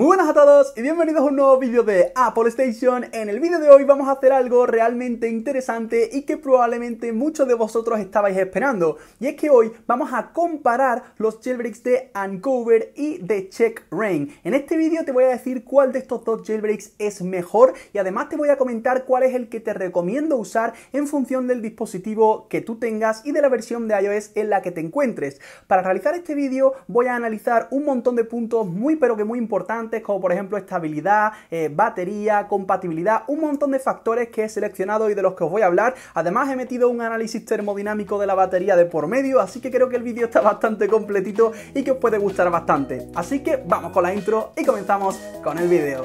Muy buenas a todos y bienvenidos a un nuevo vídeo de Apple Station. En el vídeo de hoy vamos a hacer algo realmente interesante y que probablemente muchos de vosotros estabais esperando. Y es que hoy vamos a comparar los jailbreaks de Uncover y de Check Rain. En este vídeo te voy a decir cuál de estos dos jailbreaks es mejor y además te voy a comentar cuál es el que te recomiendo usar en función del dispositivo que tú tengas y de la versión de iOS en la que te encuentres. Para realizar este vídeo voy a analizar un montón de puntos muy pero que muy importantes como por ejemplo estabilidad, eh, batería, compatibilidad, un montón de factores que he seleccionado y de los que os voy a hablar. Además he metido un análisis termodinámico de la batería de por medio, así que creo que el vídeo está bastante completito y que os puede gustar bastante. Así que vamos con la intro y comenzamos con el vídeo.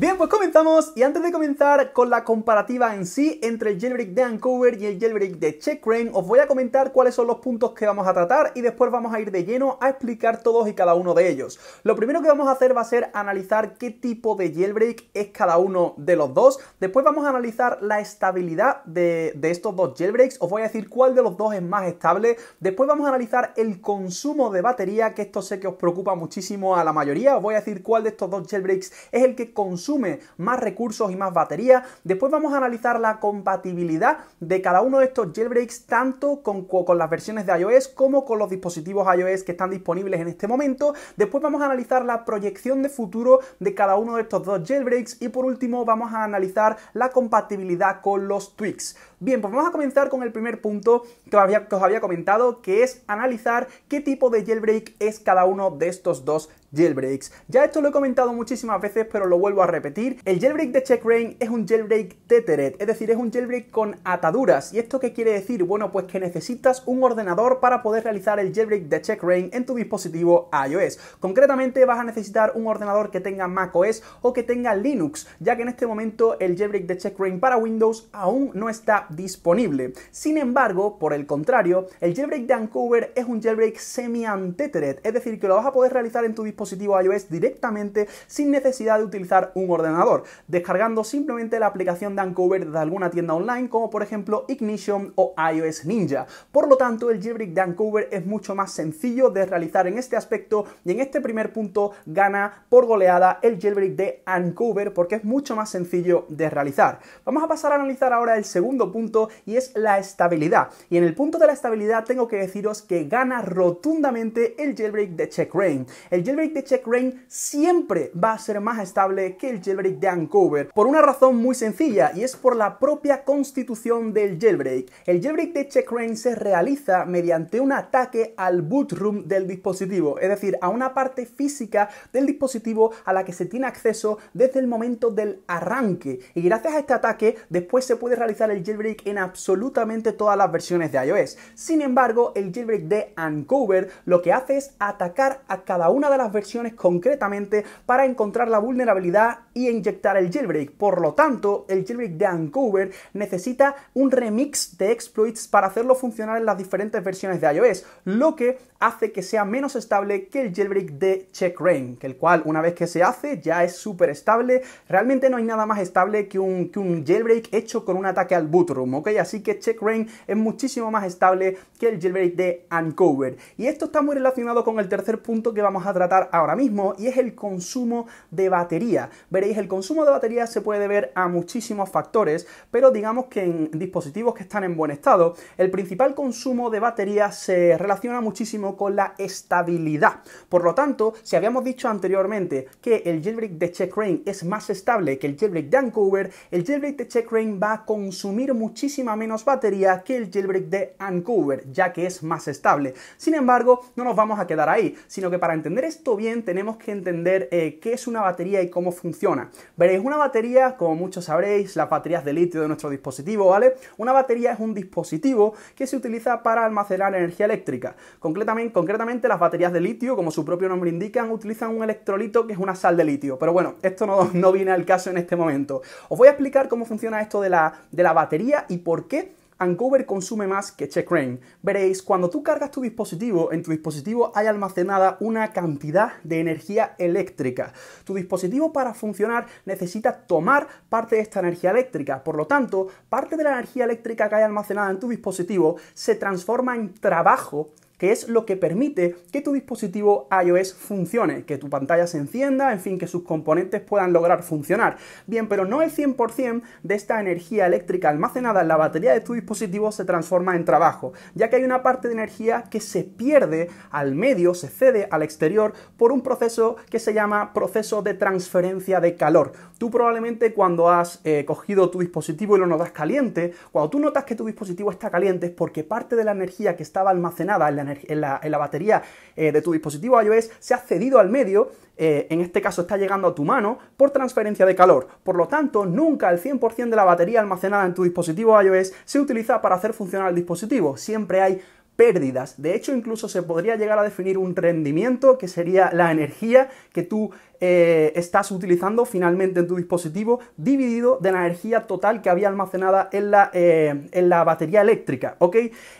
Bien, pues comenzamos y antes de comenzar con la comparativa en sí entre el jailbreak de Vancouver y el jailbreak de Checkra1n os voy a comentar cuáles son los puntos que vamos a tratar y después vamos a ir de lleno a explicar todos y cada uno de ellos. Lo primero que vamos a hacer va a ser analizar qué tipo de jailbreak es cada uno de los dos, después vamos a analizar la estabilidad de, de estos dos jailbreaks, os voy a decir cuál de los dos es más estable, después vamos a analizar el consumo de batería, que esto sé que os preocupa muchísimo a la mayoría, os voy a decir cuál de estos dos jailbreaks es el que consume más recursos y más batería. Después vamos a analizar la compatibilidad de cada uno de estos jailbreaks tanto con, las versiones de iOS como con los dispositivos iOS que están disponibles en este momento. Después vamos a analizar la proyección de futuro de cada uno de estos dos jailbreaks y por último vamos a analizar la compatibilidad con los tweaks. Bien, pues vamos a comenzar con el primer punto que había, que os había comentado, que es analizar qué tipo de jailbreak es cada uno de estos dos jailbreaks. Ya esto lo he comentado muchísimas veces, pero lo vuelvo a repetir repetir. El jailbreak de CheckRain es un jailbreak tethered, es decir, es un jailbreak con ataduras. ¿Y esto qué quiere decir? Bueno, pues que necesitas un ordenador para poder realizar el jailbreak de CheckRain en tu dispositivo iOS. Concretamente vas a necesitar un ordenador que tenga macOS o que tenga Linux, ya que en este momento el jailbreak de CheckRain para Windows aún no está disponible. Sin embargo, por el contrario, el jailbreak de Uncover es un jailbreak semi-untethered, es decir, que lo vas a poder realizar en tu dispositivo iOS directamente sin necesidad de utilizar un ordenador, descargando simplemente la aplicación de Ancouver de alguna tienda online, como por ejemplo Ignition o iOS Ninja. Por lo tanto, el jailbreak de Uncover es mucho más sencillo de realizar en este aspecto y en este primer punto gana por goleada el jailbreak de Ancover porque es mucho más sencillo de realizar. Vamos a pasar a analizar ahora el segundo punto y es la estabilidad. Y en el punto de la estabilidad tengo que deciros que gana rotundamente el jailbreak de Check Rain El jailbreak de Check Rain siempre va a ser más estable que el jailbreak de Uncover por una razón muy sencilla y es por la propia constitución del jailbreak. El jailbreak de Checkrain se realiza mediante un ataque al bootroom del dispositivo, es decir, a una parte física del dispositivo a la que se tiene acceso desde el momento del arranque. Y gracias a este ataque, después se puede realizar el jailbreak en absolutamente todas las versiones de iOS. Sin embargo, el jailbreak de Uncover lo que hace es atacar a cada una de las versiones concretamente para encontrar la vulnerabilidad y inyectar el jailbreak. Por lo tanto, el jailbreak de Uncover necesita un remix de exploits para hacerlo funcionar en las diferentes versiones de iOS, lo que hace que sea menos estable que el jailbreak de CheckRain, que el cual una vez que se hace ya es súper estable. Realmente no hay nada más estable que un, jailbreak hecho con un ataque al bootroom, ¿ok? Así que CheckRain es muchísimo más estable que el jailbreak de Uncover. Y esto está muy relacionado con el tercer punto que vamos a tratar ahora mismo, y es el consumo de batería el consumo de batería se puede ver a muchísimos factores, pero digamos que en dispositivos que están en buen estado, el principal consumo de batería se relaciona muchísimo con la estabilidad. Por lo tanto, si habíamos dicho anteriormente que el jailbreak de Check Rain es más estable que el jailbreak de Vancouver, el jailbreak de Check Rain va a consumir muchísima menos batería que el jailbreak de Vancouver, ya que es más estable. Sin embargo, no nos vamos a quedar ahí, sino que para entender esto bien tenemos que entender eh, qué es una batería y cómo funciona Veréis, una batería, como muchos sabréis, las baterías de litio de nuestro dispositivo, ¿vale? Una batería es un dispositivo que se utiliza para almacenar energía eléctrica. Concretamente, concretamente las baterías de litio, como su propio nombre indica, utilizan un electrolito que es una sal de litio. Pero bueno, esto no, viene al caso en este momento. Os voy a explicar cómo funciona esto la, de la batería y por qué Ancover consume más que CheckRain. Veréis, cuando tú cargas tu dispositivo, en tu dispositivo hay almacenada una cantidad de energía eléctrica. Tu dispositivo para funcionar necesita tomar parte de esta energía eléctrica. Por lo tanto, parte de la energía eléctrica que hay almacenada en tu dispositivo se transforma en trabajo que es lo que permite que tu dispositivo iOS funcione, que tu pantalla se encienda, en fin, que sus componentes puedan lograr funcionar. Bien, pero no el 100% de esta energía eléctrica almacenada en la batería de tu dispositivo se transforma en trabajo, ya que hay una parte de energía que se pierde al medio, se cede al exterior por un proceso que se llama proceso de transferencia de calor. Tú probablemente cuando has eh, cogido tu dispositivo y lo notas caliente, cuando tú notas que tu dispositivo está caliente es porque parte de la energía que estaba almacenada en la en la, batería eh, de tu dispositivo iOS se ha cedido al medio, eh, en este caso está llegando a tu mano, por transferencia de calor. Por lo tanto, nunca el 100% de la batería almacenada en tu dispositivo iOS se utiliza para hacer funcionar el dispositivo. Siempre hay de hecho, incluso se podría llegar a definir un rendimiento que sería la energía que tú eh, estás utilizando finalmente en tu dispositivo dividido de la energía total que había almacenada en la, eh, en la batería eléctrica.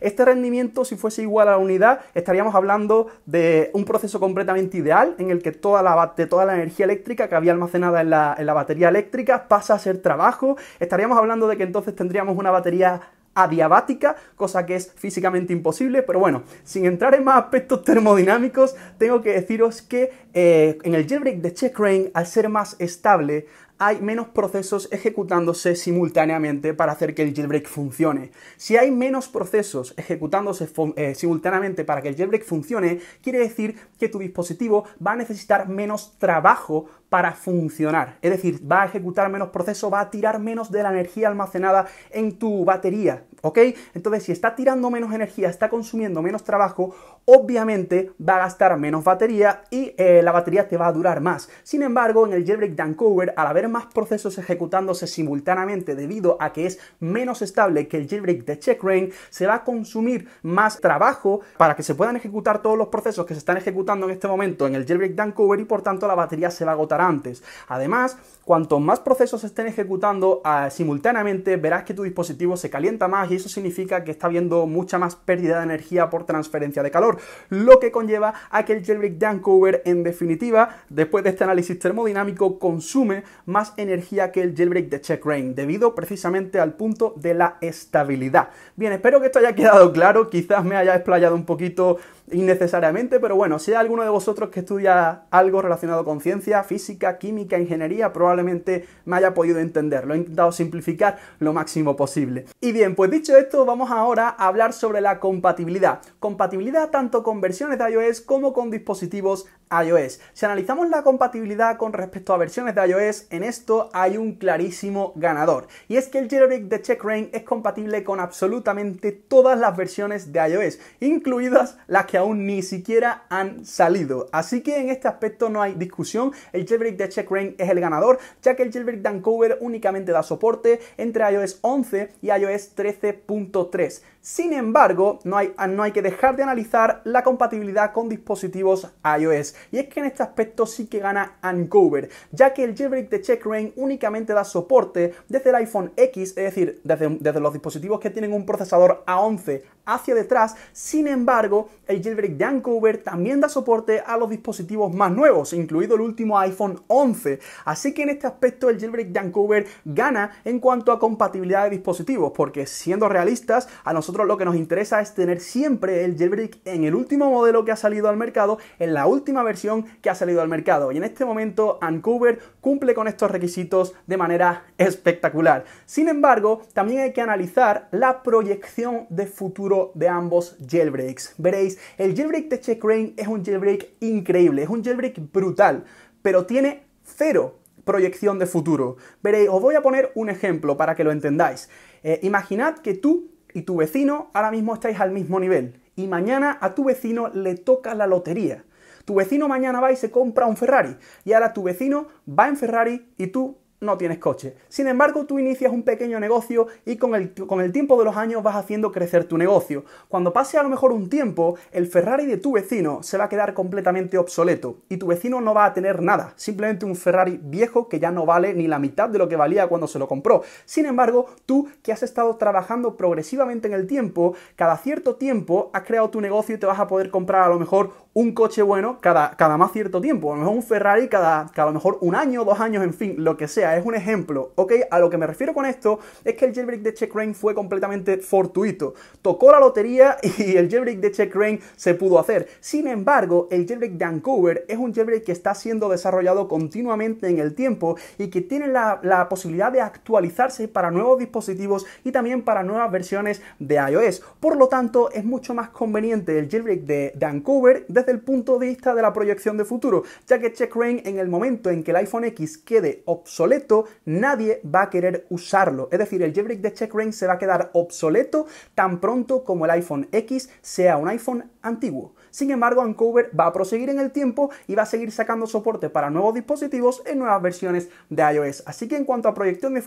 Este rendimiento, si fuese igual a la unidad, estaríamos hablando de un proceso completamente ideal en el que toda la, toda la energía eléctrica que había almacenada en la, en la batería eléctrica pasa a ser trabajo. Estaríamos hablando de que entonces tendríamos una batería adiabática, cosa que es físicamente imposible, pero bueno, sin entrar en más aspectos termodinámicos, tengo que deciros que eh, en el jailbreak de Rain, al ser más estable, hay menos procesos ejecutándose simultáneamente para hacer que el jailbreak funcione. Si hay menos procesos ejecutándose eh, simultáneamente para que el jailbreak funcione, quiere decir que tu dispositivo va a necesitar menos trabajo para funcionar. Es decir, va a ejecutar menos procesos, va a tirar menos de la energía almacenada en tu batería, ¿ok? Entonces, si está tirando menos energía, está consumiendo menos trabajo, obviamente va a gastar menos batería y eh, la batería te va a durar más. Sin embargo, en el jailbreak Dancover, al haber más procesos ejecutándose simultáneamente debido a que es menos estable que el jailbreak de CheckRain, se va a consumir más trabajo para que se puedan ejecutar todos los procesos que se están ejecutando en este momento en el jailbreak Dancover y por tanto la batería se va a agotar antes. Además, cuanto más procesos estén ejecutando ah, simultáneamente, verás que tu dispositivo se calienta más y eso significa que está habiendo mucha más pérdida de energía por transferencia de calor, lo que conlleva a que el jailbreak de Ancover, en definitiva, después de este análisis termodinámico, consume más energía que el jailbreak de Check Rain, debido precisamente al punto de la estabilidad. Bien, espero que esto haya quedado claro, quizás me haya explayado un poquito innecesariamente, pero bueno, si hay alguno de vosotros que estudia algo relacionado con ciencia, física, química, ingeniería, probablemente me haya podido entender. Lo he intentado simplificar lo máximo posible. Y bien, pues dicho esto, vamos ahora a hablar sobre la compatibilidad. Compatibilidad tanto con versiones de iOS como con dispositivos iOS. Si analizamos la compatibilidad con respecto a versiones de iOS, en esto hay un clarísimo ganador. Y es que el jailbreak de CheckRain es compatible con absolutamente todas las versiones de iOS, incluidas las que aún ni siquiera han salido. Así que en este aspecto no hay discusión, el jailbreak de CheckRain es el ganador, ya que el jailbreak de únicamente da soporte entre iOS 11 y iOS 13.3. Sin embargo, no hay, ah, no hay que dejar de analizar la compatibilidad con dispositivos iOS. Y es que en este aspecto sí que gana Uncover, ya que el jailbreak de CheckRain únicamente da soporte desde el iPhone X, es decir, desde, desde los dispositivos que tienen un procesador A11 hacia detrás. Sin embargo, el jailbreak de Ancover también da soporte a los dispositivos más nuevos, incluido el último iPhone 11. Así que en este aspecto el jailbreak de Ancover gana en cuanto a compatibilidad de dispositivos, porque siendo realistas, a nosotros lo que nos interesa es tener siempre el jailbreak en el último modelo que ha salido al mercado, en la última versión que ha salido al mercado. Y en este momento Ancover cumple con estos requisitos de manera espectacular. Sin embargo, también hay que analizar la proyección de futuro de ambos jailbreaks. Veréis, el jailbreak de Check Rain es un jailbreak increíble, es un jailbreak brutal, pero tiene cero proyección de futuro. Veréis, os voy a poner un ejemplo para que lo entendáis. Eh, imaginad que tú y tu vecino ahora mismo estáis al mismo nivel y mañana a tu vecino le toca la lotería. Tu vecino mañana va y se compra un Ferrari y ahora tu vecino va en Ferrari y tú no tienes coche. Sin embargo, tú inicias un pequeño negocio y con el, con el, tiempo de los años vas haciendo crecer tu negocio. Cuando pase a lo mejor un tiempo, el Ferrari de tu vecino se va a quedar completamente obsoleto y tu vecino no va a tener nada, simplemente un Ferrari viejo que ya no vale ni la mitad de lo que valía cuando se lo compró. Sin embargo, tú que has estado trabajando progresivamente en el tiempo, cada cierto tiempo has creado tu negocio y te vas a poder comprar a lo mejor un coche bueno cada, cada más cierto tiempo, a lo mejor un Ferrari cada, cada a lo mejor un año, dos años, en fin, lo que sea es un ejemplo, ¿ok? A lo que me refiero con esto es que el jailbreak de Check Rain fue completamente fortuito. Tocó la lotería y el jailbreak de Check Rain se pudo hacer. Sin embargo, el jailbreak de Vancouver es un jailbreak que está siendo desarrollado continuamente en el tiempo y que tiene la, posibilidad de actualizarse para nuevos dispositivos y también para nuevas versiones de iOS. Por lo tanto, es mucho más conveniente el jailbreak de Vancouver desde el punto de vista de la proyección de futuro, ya que Check Rain en el momento en que el iPhone X quede obsoleto, nadie va a querer usarlo. Es decir, el jailbreak de CheckRain se va a quedar obsoleto tan pronto como el iPhone X sea un iPhone antiguo. Sin embargo, Vancouver va a proseguir en el tiempo y va a seguir sacando soporte para nuevos dispositivos en nuevas versiones de iOS. Así que en cuanto a proyección de,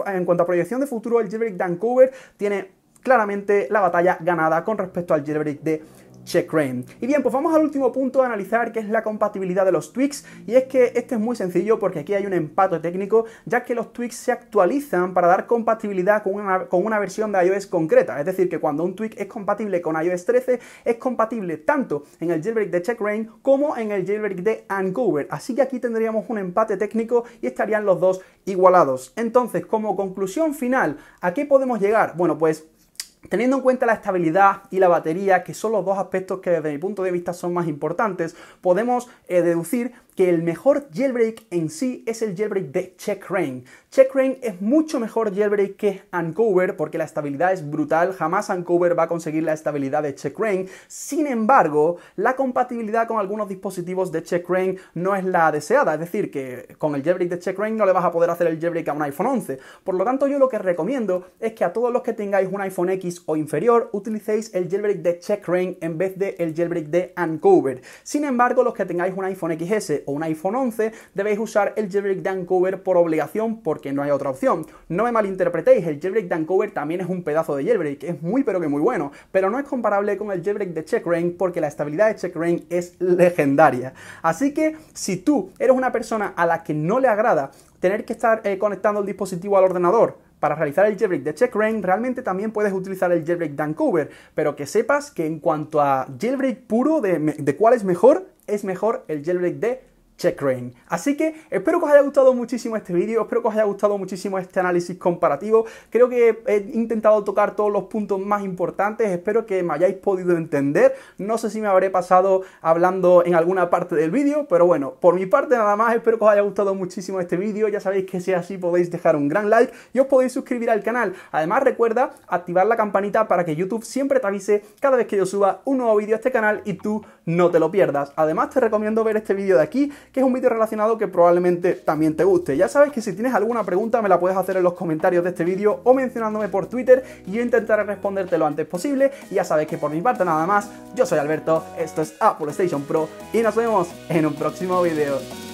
futuro, el jailbreak de Ancouver tiene claramente la batalla ganada con respecto al jailbreak de Checkrain. Y bien, pues vamos al último punto a analizar, que es la compatibilidad de los tweaks, y es que este es muy sencillo porque aquí hay un empate técnico, ya que los tweaks se actualizan para dar compatibilidad con una, versión de iOS concreta, es decir, que cuando un tweak es compatible con iOS 13, es compatible tanto en el jailbreak de Checkrain como en el jailbreak de Uncover, así que aquí tendríamos un empate técnico y estarían los dos igualados. Entonces, como conclusión final, ¿a qué podemos llegar? Bueno, pues Teniendo en cuenta la estabilidad y la batería, que son los dos aspectos que desde mi punto de vista son más importantes, podemos eh, deducir que el mejor jailbreak en sí es el jailbreak de CheckRain. CheckRain es mucho mejor jailbreak que Uncover porque la estabilidad es brutal, jamás Uncover va a conseguir la estabilidad de CheckRain. Sin embargo, la compatibilidad con algunos dispositivos de CheckRain no es la deseada, es decir, que con el jailbreak de CheckRain no le vas a poder hacer el jailbreak a un iPhone 11. Por lo tanto, yo lo que recomiendo es que a todos los que tengáis un iPhone X o inferior utilicéis el jailbreak de CheckRain en vez de el jailbreak de Uncover. Sin embargo, los que tengáis un iPhone XS un iPhone 11, debéis usar el jailbreak Dancover por obligación porque no hay otra opción. No me malinterpretéis, el jailbreak Dancover también es un pedazo de jailbreak, es muy pero que muy bueno, pero no es comparable con el jailbreak de CheckRain porque la estabilidad de CheckRain es legendaria. Así que si tú eres una persona a la que no le agrada tener que estar eh, conectando el dispositivo al ordenador, para realizar el jailbreak de CheckRain, realmente también puedes utilizar el jailbreak de pero que sepas que en cuanto a jailbreak puro de, de cuál es mejor, es mejor el jailbreak de Rain. Así que espero que os haya gustado muchísimo este vídeo, espero que os haya gustado muchísimo este análisis comparativo. Creo que he intentado tocar todos los puntos más importantes, espero que me hayáis podido entender. No sé si me habré pasado hablando en alguna parte del vídeo, pero bueno, por mi parte nada más, espero que os haya gustado muchísimo este vídeo. Ya sabéis que si es así podéis dejar un gran like y os podéis suscribir al canal. Además recuerda activar la campanita para que YouTube siempre te avise cada vez que yo suba un nuevo vídeo a este canal y tú no te lo pierdas. Además te recomiendo ver este vídeo de aquí que es un vídeo relacionado que probablemente también te guste. Ya sabes que si tienes alguna pregunta me la puedes hacer en los comentarios de este vídeo o mencionándome por Twitter y yo intentaré responderte lo antes posible. Y ya sabes que por mi parte nada más, yo soy Alberto, esto es Apple Station Pro y nos vemos en un próximo vídeo.